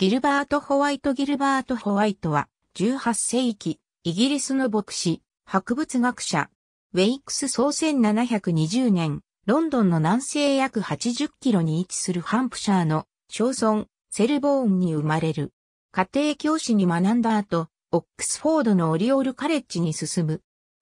ギルバート・ホワイト・ギルバート・ホワイトは、18世紀、イギリスの牧師、博物学者、ウェイクス総1720年、ロンドンの南西約80キロに位置するハンプシャーの小村、セルボーンに生まれる。家庭教師に学んだ後、オックスフォードのオリオールカレッジに進む。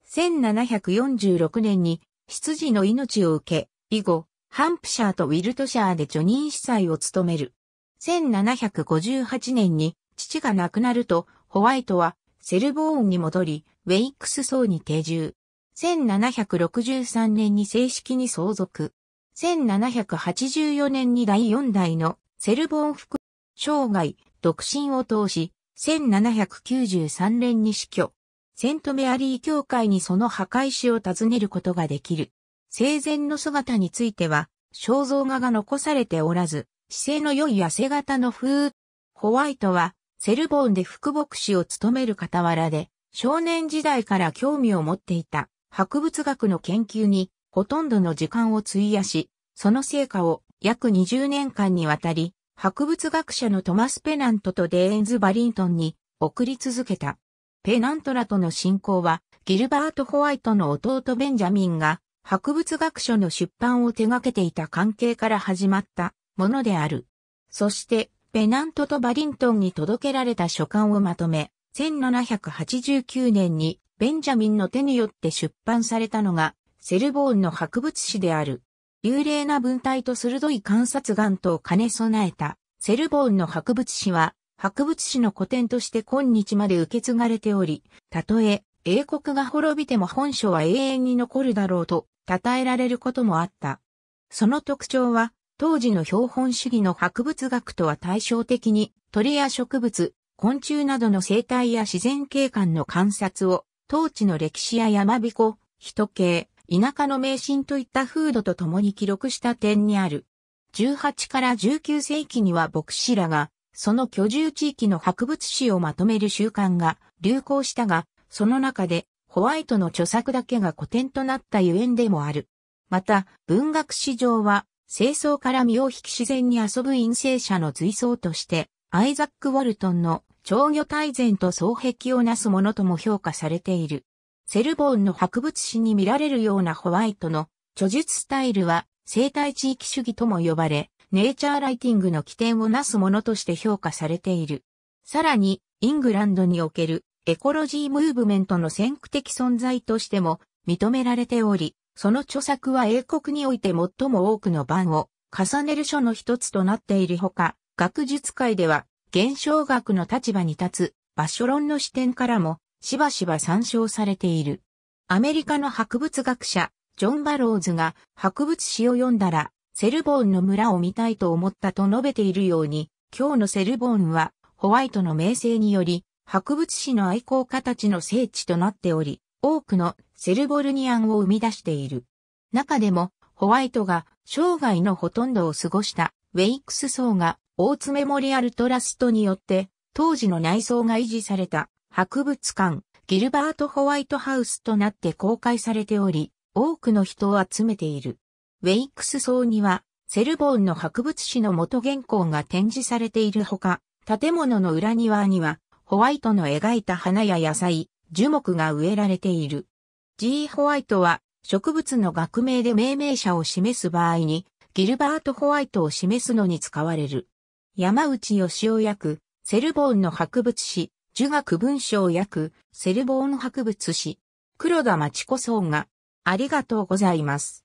1746年に羊の命を受け、以後、ハンプシャーとウィルトシャーでニ任司祭を務める。1758年に父が亡くなると、ホワイトはセルボーンに戻り、ウェイクス層に定住。1763年に正式に相続。1784年に第4代のセルボーン副生涯、独身を通し、1793年に死去。セントメアリー教会にその墓石を訪ねることができる。生前の姿については、肖像画が残されておらず、姿勢の良い痩せ型の風。ホワイトは、セルボーンで副牧師を務める傍らで、少年時代から興味を持っていた博物学の研究にほとんどの時間を費やし、その成果を約20年間にわたり、博物学者のトマス・ペナントとデーンズ・バリントンに送り続けた。ペナントらとの進行は、ギルバート・ホワイトの弟ベンジャミンが、博物学書の出版を手掛けていた関係から始まったものである。そして、ペナントとバリントンに届けられた書簡をまとめ、1789年にベンジャミンの手によって出版されたのが、セルボーンの博物誌である。幽霊な文体と鋭い観察眼と兼ね備えた、セルボーンの博物誌は、博物誌の古典として今日まで受け継がれており、たとえ英国が滅びても本書は永遠に残るだろうと、称えられることもあった。その特徴は、当時の標本主義の博物学とは対照的に鳥や植物、昆虫などの生態や自然景観の観察を、当地の歴史や山彦、人系、田舎の迷信といった風土と共に記録した点にある。18から19世紀には牧師らが、その居住地域の博物史をまとめる習慣が流行したが、その中でホワイトの著作だけが古典となったゆえんでもある。また、文学史上は清掃から身を引き自然に遊ぶ陰性者の随想として、アイザック・ウォルトンの長魚大全と双壁をなすものとも評価されている。セルボーンの博物誌に見られるようなホワイトの著述スタイルは生態地域主義とも呼ばれ、ネイチャーライティングの起点をなすものとして評価されている。さらに、イングランドにおけるエコロジームーブメントの先駆的存在としても認められており、その著作は英国において最も多くの版を重ねる書の一つとなっているほか、学術界では、現象学の立場に立つ、場所論の視点からも、しばしば参照されている。アメリカの博物学者、ジョン・バローズが、博物史を読んだら、セルボーンの村を見たいと思ったと述べているように、今日のセルボーンは、ホワイトの名声により、博物史の愛好家たちの聖地となっており、多くのセルボルニアンを生み出している。中でも、ホワイトが生涯のほとんどを過ごしたウェイクス層が大津メモリアルトラストによって当時の内装が維持された博物館ギルバート・ホワイトハウスとなって公開されており多くの人を集めている。ウェイクス層にはセルボーンの博物誌の元原稿が展示されているほか建物の裏庭にはホワイトの描いた花や野菜、樹木が植えられている。G. ホワイトは植物の学名で命名者を示す場合にギルバート・ホワイトを示すのに使われる。山内義夫役、セルボーンの博物誌、儒学文章役、セルボーン博物誌、黒田町子層が、ありがとうございます。